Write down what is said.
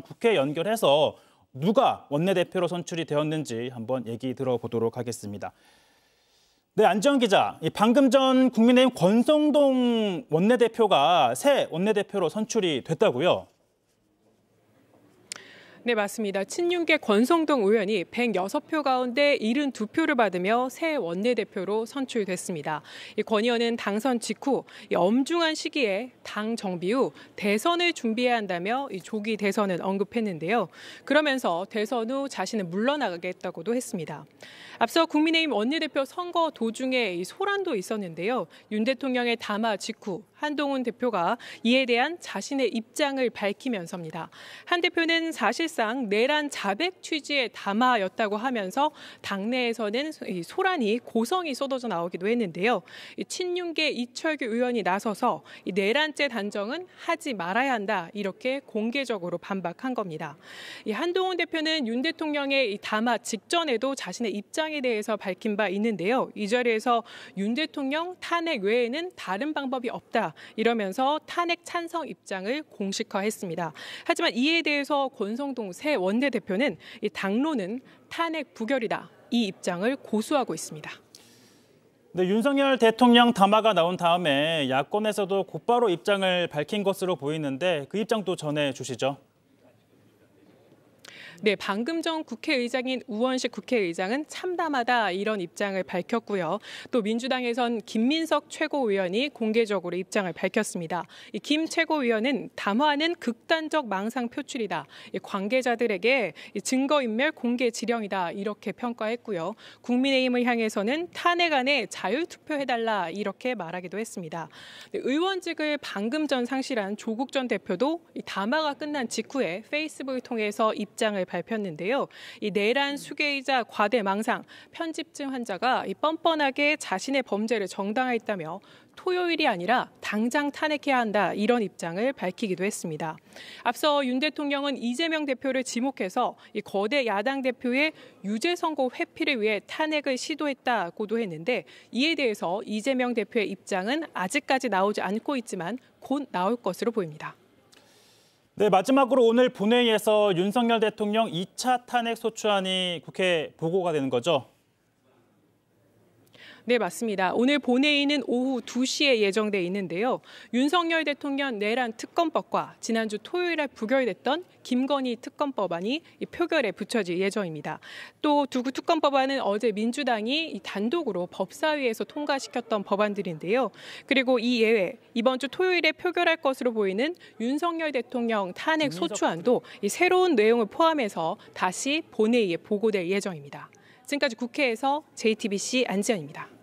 그럼 국회 연결해서 누가 원내대표로 선출이 되었는지 한번 얘기 들어보도록 하겠습니다. 네, 안지영 기자. 방금 전 국민의힘 권성동 원내대표가 새 원내대표로 선출이 됐다고요? 네, 맞습니다. 친윤계 권성동 의원이 106표 가운데 72표를 받으며 새 원내대표로 선출됐습니다. 이 권 의원은 당선 직후 엄중한 시기에 당 정비 후 대선을 준비해야 한다며 조기 대선을 언급했는데요. 그러면서 대선 후 자신은 물러나가겠다고도 했습니다. 앞서 국민의힘 원내대표 선거 도중에 소란도 있었는데요. 윤 대통령의 담화 직후 한동훈 대표가 이에 대한 자신의 입장을 밝히면서입니다. 한 대표는 사실 사실상 내란 자백 취지의 담화였다고 하면서 당내에서는 소란이 고성이 쏟아져 나오기도 했는데요. 친윤계 이철규 의원이 나서서 내란죄 단정은 하지 말아야 한다 이렇게 공개적으로 반박한 겁니다. 한동훈 대표는 윤 대통령의 담화 직전에도 자신의 입장에 대해서 밝힌 바 있는데요. 이 자리에서 윤 대통령 탄핵 외에는 다른 방법이 없다 이러면서 탄핵 찬성 입장을 공식화했습니다. 하지만 이에 대해서 권성동 이동새 원내대표는 이 당론은 탄핵 부결이다. 이 입장을 고수하고 있습니다. 네, 윤석열 대통령 담화가 나온 다음에 야권에서도 곧바로 입장을 밝힌 것으로 보이는데 그 입장도 전해 주시죠. 네, 방금 전 국회의장인 우원식 국회의장은 참담하다 이런 입장을 밝혔고요. 또 민주당에선 김민석 최고위원이 공개적으로 입장을 밝혔습니다. 김 최고위원은 담화는 극단적 망상 표출이다. 관계자들에게 증거인멸 공개 지령이다. 이렇게 평가했고요. 국민의힘을 향해서는 탄핵안에 자율투표해달라. 이렇게 말하기도 했습니다. 네, 의원직을 방금 전 상실한 조국 전 대표도 담화가 끝난 직후에 페이스북을 통해서 입장을 발표했는데요. 이 내란 수계이자 과대 망상, 편집증 환자가 이 뻔뻔하게 자신의 범죄를 정당화했다며 토요일이 아니라 당장 탄핵해야 한다 이런 입장을 밝히기도 했습니다. 앞서 윤 대통령은 이재명 대표를 지목해서 이 거대 야당 대표의 유죄 선고 회피를 위해 탄핵을 시도했다고도 했는데 이에 대해서 이재명 대표의 입장은 아직까지 나오지 않고 있지만 곧 나올 것으로 보입니다. 네, 마지막으로 오늘 본회의에서 윤석열 대통령 2차 탄핵 소추안이 국회 보고가 되는 거죠. 네, 맞습니다. 오늘 본회의는 오후 2시에 예정돼 있는데요. 윤석열 대통령 내란 특검법과 지난주 토요일에 부결됐던 김건희 특검법안이 표결에 붙여질 예정입니다. 또두 특검법안은 어제 민주당이 단독으로 법사위에서 통과시켰던 법안들인데요. 그리고 이 예외 이번 주 토요일에 표결할 것으로 보이는 윤석열 대통령 탄핵 소추안도 새로운 내용을 포함해서 다시 본회의에 보고될 예정입니다. 지금까지 국회에서 JTBC 안지연입니다.